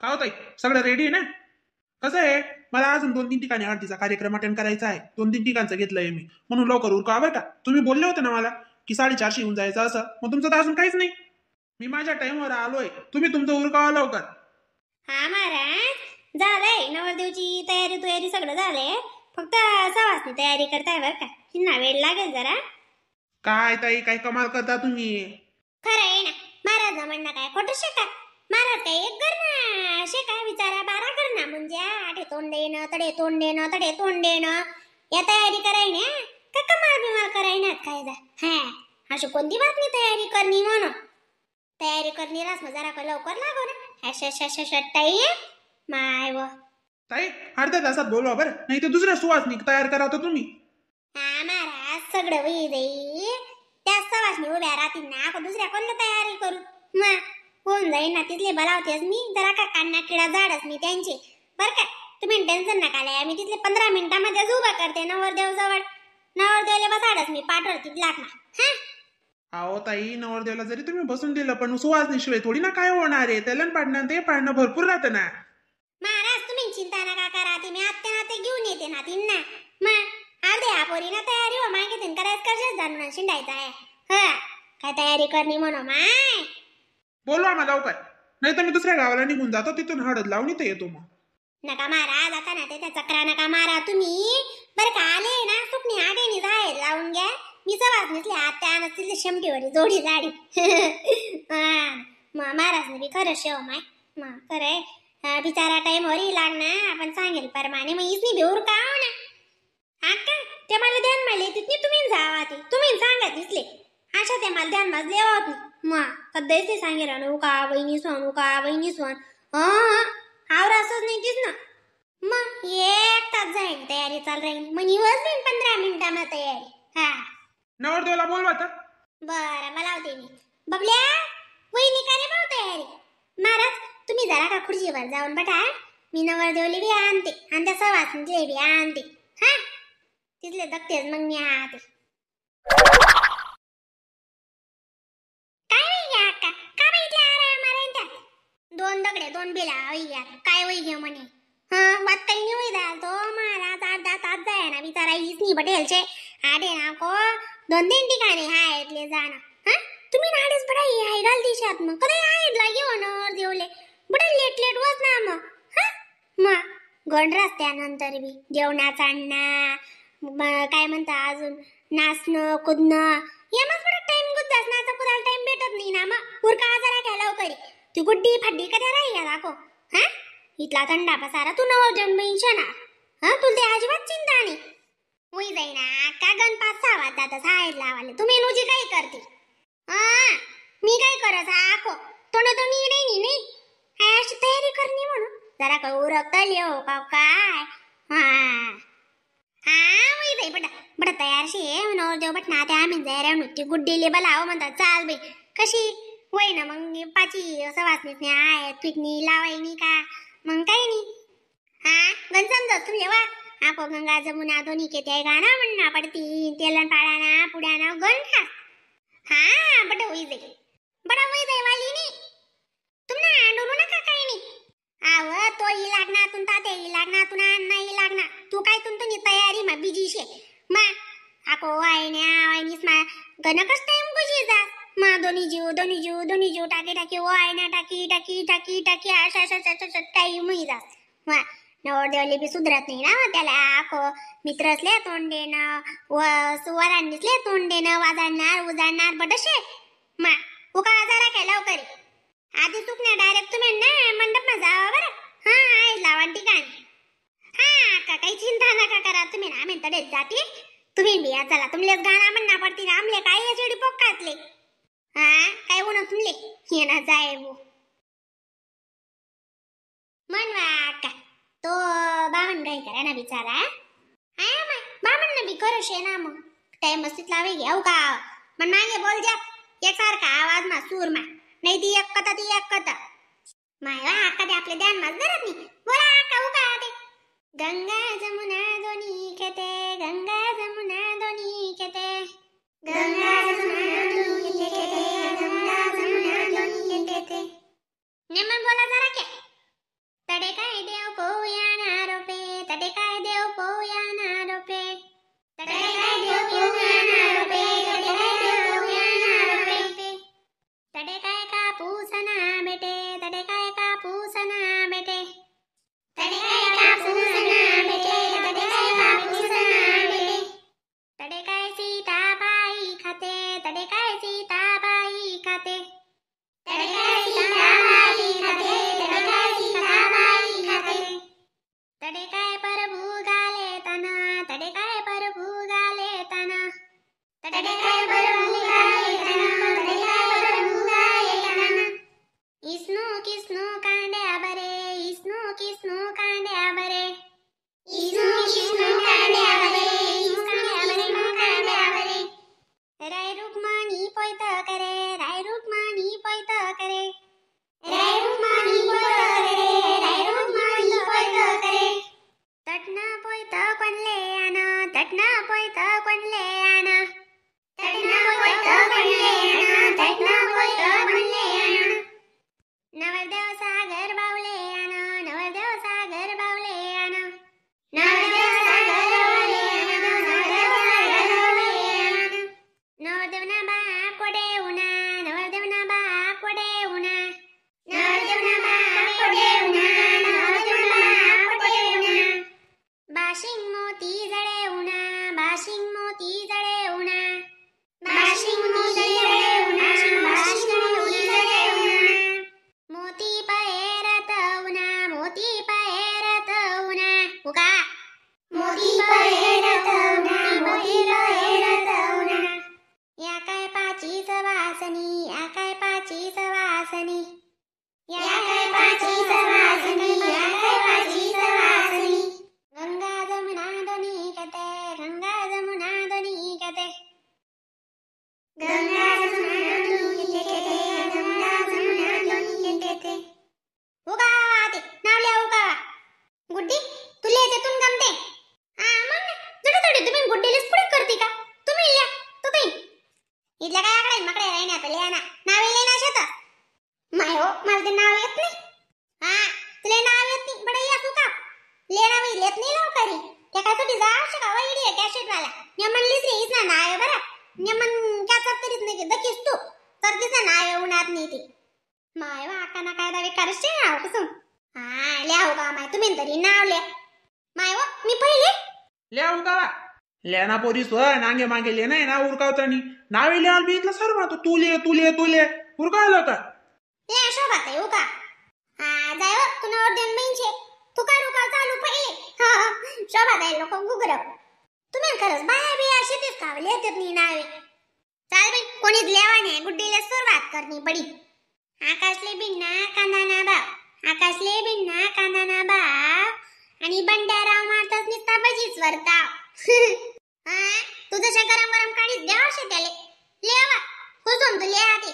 का होत सगळं रेडी आहे ना कसं आहे मला अजून दोन तीन ठिकाणी आरतीचा कार्यक्रम अटेंड करायचा आहे दोन तीन ठिकाणचं घेतलंय मी म्हणून लवकर उरका बरं का तुम्ही बोलले होते ना मला की साडेचारशे येऊन जायचं असं मग तुमचं तर अजून काहीच नाही मी माझ्या टाइमवर आलोय तुम्ही तुमचं उरकावा लवकर हा महाराज झालंय नवरदेवची तयारी तयारी सगळं झालंय फक्त सवासनी तयारी करताय बरं का हिंना वेळ लागेल जरा काय ताई काय कमाल करता तुम्ही खरं आहे ना महाराज म्हणणं काय खोट शेका महाराज काय एक कर ना शेका विचारा बारा कर ना म्हणजे आठे तोंड देणं तडे तोंड देणं तडे तोंड देणं या तयारी कराय ना का कमाल बिमाल कराय ना काय जा हा अशी कोणती बातमी तयारी करणी म्हण तयारी करणी रास मग जरा लवकर लागो ना अशा अशा अशा माय व ताई अर्ध्या तासात बोलवा बरं नाही तर दुसऱ्या सुवासनिक तयार करा तुम्ही हा महाराज सगळं होई जाई त्या सवासनी उभ्या राहतील ना पण दुसऱ्या कोणला तयारी करू मग होऊन जाईल ना तिथले बलावतेच मी जरा का कान्ना किडा झाडच मी त्यांचे बरं का तुम्ही टेन्शन नका लय मी तिथले पंधरा मिनिटामध्ये उभा करते नवरदेव जवळ नवरदेवला बसाडच मी पाठवते लाटणार हा ताई नवरदेवला जरी तुम्ही बसून दिलं पण सुवासनी शिवाय थोडी ना काय होणार आहे त्याला पाडणं ते पाडणं भरपूर राहतं ना चिंताना काका राहते मी आत्या नाते घेऊन येते नातीन ना मा अर्धे आपोरी ना तयारी हो मागे तीन करायचं कशाच जाणून शिंडायचा आहे काय तयारी करणी म्हणो माय बोलवा मला लवकर नाही तर मी दुसऱ्या गावाला निघून जातो तिथून हळद लावून इथे येतो मग नका मारा जाता ना त्याच्या चक्रा नका मारा तुम्ही बरं का आले ना सुकणी आगेनी जाय लावून घ्या मी सवाज नसले आत्या नसतील शमटीवर जोडी जाडी महाराज बी खरं शेव माय खरं आहे हा बिचारा टाइम होरी लागना आपण सांगेल परमाने मग इसनी भिऊर का हो ना हा का ते मला ध्यान मले तिथे तुम्ही जावा ते तुम्ही सांगा दिसले आशा ते मला ध्यान मजले होत मग ते सांगेल अनु का बहिणी सोन का बहिणी सोन आवर असंच नाही दिस ना मग एक तास जाईल तयारी चाल राहील मग निवस 15 पंधरा मिनिटामध्ये तयारी हा नवरदेवला बोल बात बरं मला होते मी बबल्या वहिनी का रे भाऊ तयारी महाराज तुम्ही जरा का खुर्चीवर जाऊन बटा मी नवरदेवली बी आणते आणि त्या सवासणीले बी आणते हा तिथले दगतेच मग मी आते काय वही घ्या का का बाई इथल्या दोन दगडे दोन बिला होई घ्या काय होई घे म्हणे हा वात काही नाही होई द्याल तो हो महाराज आठ दात आत जाय ना बिचारा हीच नाही बटेलचे आडे ना को दोन तीन ठिकाणी हायतले जाणं हा तुम्ही नाडेच बडा हे हाय घाल दिशात मग कधी आहे घेऊन देवले बरं लेट लेट वाज ना मा हा मग गणरास त्यानंतर बी जेवणाचा आणणा काय म्हणता अजून नाचणं कुदणं या मग टाइम टाइम गुद नाचा कुदाला टाइम भेटत नाही ना मग उरका जरा काय लवकरी तू गुड्डी फाड्डी कधी राही या दाखव हा इथला थंडा पसारा तू नवं जन्म शणार हा तुला ते अजिबात चिंता नाही मुई जाईना का गण पाच सहा वाजता साहेब लावाले तुम्ही नुजी काय करते मी काय करत आको तोंड मी नाही नाही तयारची तयारी करणी म्हणून जरा का उरकल येऊ का काय हा हा बाई बडा बडा तयारशी आहे नवर देव बट ना त्या आम्ही जाय नुटी ती गुड्डीले बलाव म्हणतात चाल बाई कशी होई ना मग पाची असं वाटत नाही आहे पिकनी लावायनी का मग काय नाही हा गंजम जात तुम्ही वा आप गंगा जमुना दोन्ही केते गाना गाणं म्हणणं पडती तेलन पाळाना पुड्याना गण खा हा बट होई जाईल आव तो ई लागना तुमता ते ई लागना तुना अन्न ई लागना तू काय तुम तुम्ही तयारी मा बिजी शे मा आको वायन्या वायनीस मा गणकच टाइम बुझी जा मा दोन्ही जीव दोन्ही जीव दोनी जीव टाकी टाकी आयना टाकी टाकी टाकी टाकी अशा अशा अशा अशा टाइम ही जा मा नवरदेवले बी सुधरत नाही ना हो त्याला आको मित्र असले तोंड देणं व सुवारांनीसले तोंड देणं वाजाडणार उजाडणार बटशे मा उका आजारा काय लवकर आधी सुख ना डायरेक्ट तुम्ही ना मंडप मध्ये जावा बरं हा आई लावा ठिकाण हा का काही चिंता नका करा तुम्ही ना म्हणता जाती तुम्ही बिया चला तुमले गाणं म्हणणं पडते ना आमले काय या शेडी हा काय म्हणा तुमले ये ना जाय म्हणवा का तो बामण काय करा ना बिचारा हा बामण ना बी करू शे ना मग टाइम मस्तीत लावे घेऊ का मन मागे बोल जा सारखा आवाज मा सूर मा नाही ती एक कथा ती एक कथा आका दे आपले ध्यान माझ धरत नाही बोला आका उका दे गंगा जमुना दोन्ही खेते गंगा जमुना दोन्ही खेते गंगा जमुना വരമല്ല माझं नाव येत नाही हा तुले नाव येत नाही बडे या तू का लेना वही येत नाही लवकरी त्या काय तुझी जाऊ शका वाईडी आहे कॅशेट वाला मी म्हणलीच नाही ना आहे बरं नियमन क्या काय नाही दकीस तू तर तिचा नाव येऊनात नाही ते माय वा ना काय दावे करशे नाव कसं हा ल्याव का हो माय तुम्ही तरी नाव ल्या माय वा मी पहिले ल्याव का हो लेना पोरीस वर नांगे मागे लेना ना उरकावतानी नावे लिहाल बी इथलं सर म्हणतो तुले तुले तुले उरकावलं होतं पाहता येऊ हो का हा जाय व तू नवर देऊन बैनशे तू काय रुका चालू पहिले हा शोभा दे लोक गुगर तुम्ही खरंच बाया बिया शेतीत कावले येतात नी नावे चाल बाई कोणी लेवाने गुड्डीला सुरुवात करनी पडी आकाशले बिन्ना कांदा ना आकाशले बिन्ना कांदा ना भाव आणि बंड्याराव मारताच निस्ता बजीच वरता तुझं गरम गरम काढीत असे शेत्याले लेवा हुजून तू लिहा ते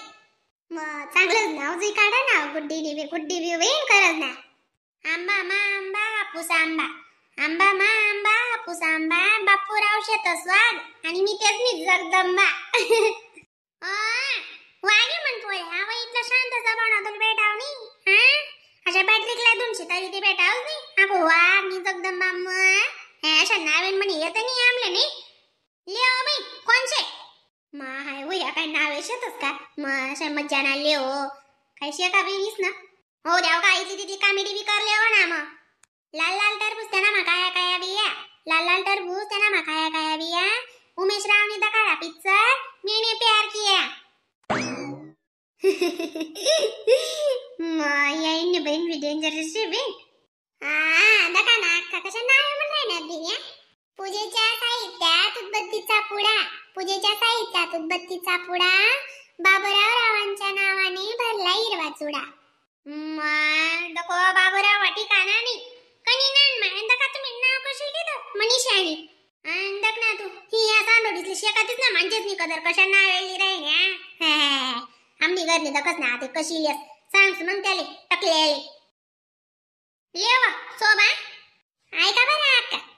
मग चांगलंच नाव जे काढा ना गुड्डी बी गुड्डी बी वेळ करत ना आंबा मा आंबा हापूस आंबा आंबा मा आंबा हापूस आंबा शेत स्वाद आणि मी तेच मी जगदंबा वागे म्हणतोय हा इथला शांत जबान होतो बेटावनी हा अशा बॅटरीकला दोनशे तरी ते बेटावच नाही अगो मी जगदंबा मग अशा नावेन म्हणे येत नाही आमले नाही लिहा बाई कोणशे या काय नावे शेतच का मग मज्जा ना हो काय शेता बिनीस ना हो द्याव का आईची तिची कामेडी बी कर लेव ना मग लाल लाल टरबूज त्यांना मकाया काया बिया लाल लाल टरबूज त्यांना मकाया काया बिया उमेश राव दा काढा पिक्चर मीने प्यार किया माया बहीण मी डेंजरस बी हा दका ना कशा नाव म्हणणार ना दिया पूजेच्या साहित्यात उदबत्तीचा पुडा पूजेच्या साहित्यात उदबत्तीचा पुडा बाबुराव रावांच्या नावाने भरला हिरवा चुडा डको बाबुराव वाटी काना नाही नान का तुम्ही नाव कशी घेत मनीषाने आणि अंदक ना तू ही या सांडोडीतली शेकातीच ना म्हणजेच नी कदर कशा नावेली राहिल्या आमची घरने दकस ना ते कशी लियस सांगस मग त्याले टकले लेवा सोबा ऐका बरं अक्का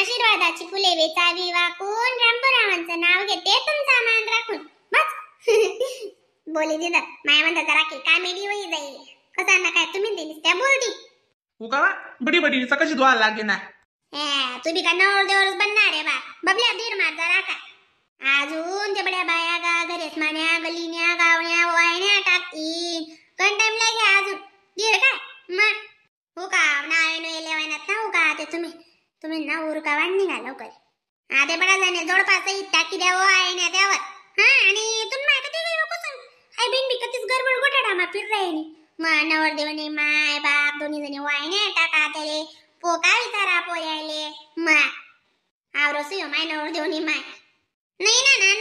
आशीर्वादाची फुले वेचावी वाकून रामपुरावांचं नाव घेते तुमचा मान राखून बस बोली दिदा माया म्हणता जरा की काय मेली वही जाईल कसा ना काय तुम्ही दिलीस त्या बोलती हो का बडी बडी कशी दुआ लागे ना तुम्ही का नवळ देवळ बनणार आहे बा बबल्या धीर मार जरा काय अजून ते बड्या बाया गा घरेस मान्या गलीन्या गावण्या वायण्या कण टाइम लागे अजून धीर काय मग हो का नाय नाय लेवायनात ना हो का ते तुम्ही तुम्ही ना उरकावान निघा लवकर आधे बडा जाणे जोडपास टाकी द्यावं आहे ना त्यावर हा आणि तुम्ही माय कधी गेलो कुसून आई बिन बिकतीच गडबड गोटाडा मा फिर राहिनी मा नवर देवनी माय बाप दोन्ही जणी वायने टाका त्याले पोका विचारा पोयले मा आवरसू यो माय नवर देवनी माय नाही ना ना